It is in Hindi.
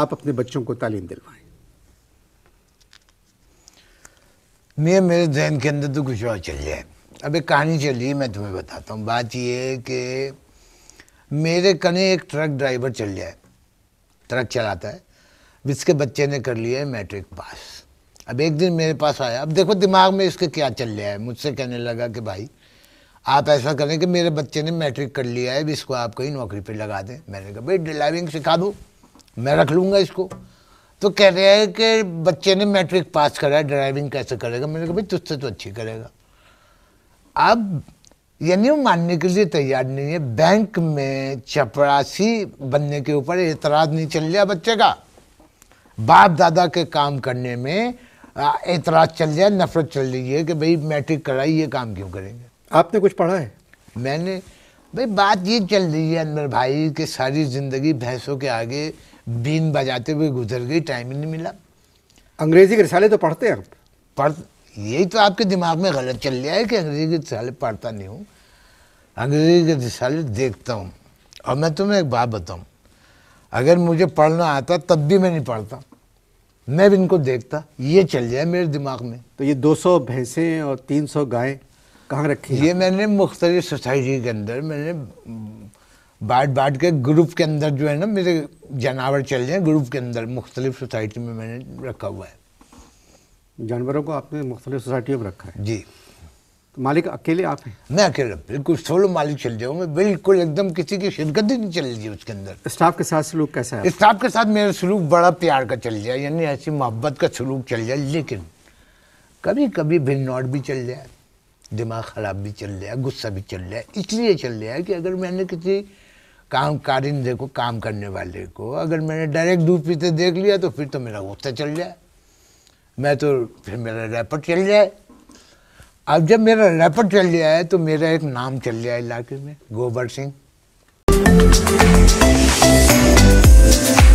आप अपने बच्चों को तालीम दिलवाएं मैं मेरे जहन के अंदर तो कुछ और चल जाए अब एक कहानी चल रही है मैं तुम्हें बताता हूँ बात यह है कि मेरे कने एक ट्रक ड्राइवर चल जाए ट्रक चलाता है जिसके बच्चे ने कर लिया है मैट्रिक पास अब एक दिन मेरे पास आया अब देखो दिमाग में इसके क्या चल रहा है मुझसे कहने लगा कि भाई आप ऐसा करें कि मेरे बच्चे ने मैट्रिक कर लिया है अब इसको आप कहीं नौकरी पर लगा दें मैंने कहा भाई ड्राइविंग सिखा दूँ मैं रख लूँगा इसको तो कह रहे हैं कि बच्चे ने मैट्रिक पास करा है ड्राइविंग कैसे करेगा मैंने कहा भाई तुझसे तो अच्छी करेगा अब यानी वो मानने के लिए तैयार नहीं है बैंक में चपरासी बनने के ऊपर एतराज़ नहीं चल गया बच्चे का बाप दादा के काम करने में एतराज़ चल जाए नफरत चल रही है कि भाई मैट्रिक कराई ये काम क्यों करेंगे आपने कुछ पढ़ा है मैंने भाई बात ये चल रही है अनमर भाई कि सारी ज़िंदगी भैंसों के आगे बीन बजाते हुए गुजर गई टाइम ही नहीं मिला अंग्रेजी के रिसाले तो पढ़ते हैं आप पढ़ यही तो आपके दिमाग में गलत चल गया है कि अंग्रेजी के रिसाले पढ़ता नहीं हूँ अंग्रेजी के रिसाले देखता हूँ और मैं तुम्हें एक बात बताऊँ अगर मुझे पढ़ना आता तब भी मैं नहीं पढ़ता मैं भी इनको देखता ये चल जाए मेरे दिमाग में तो ये 200 सौ भैंसें और 300 सौ गायें कहाँ रखी ये मैंने मुख्तलि सोसाइटी के अंदर मैंने बाट बांट के ग्रुप के अंदर जो है ना मेरे जानवर चल रहे हैं ग्रुप के अंदर मुख्तलिफ सोसाइटी में मैंने रखा हुआ है जानवरों को आपने मुख्तलिफ सोसाइटियों में रखा है जी तो मालिक अकेले आप हैं मैं अकेले बिल्कुल सोलो मालिक चल जाऊँ मैं बिल्कुल एकदम किसी की शिरकत ही नहीं चल रही उसके अंदर स्टाफ के साथ सलूक कैसा है स्टाफ के साथ मेरा सलूक बड़ा प्यार का चल जाए यानी ऐसी मोहब्बत का सलूक चल जाए लेकिन कभी कभी भिन्नौट भी चल जाए दिमाग ख़राब भी चल जाए गुस्सा भी चल जाए इसलिए चल जाए कि अगर मैंने किसी काम कारिंदे देखो काम करने वाले को अगर मैंने डायरेक्ट दूध पीते देख लिया तो फिर तो मेरा गुस्सा चल जाए मैं तो फिर मेरा रैपर चल जाए अब जब मेरा रैपर चल जाए तो मेरा एक नाम चल जाए इलाके में गोबर सिंह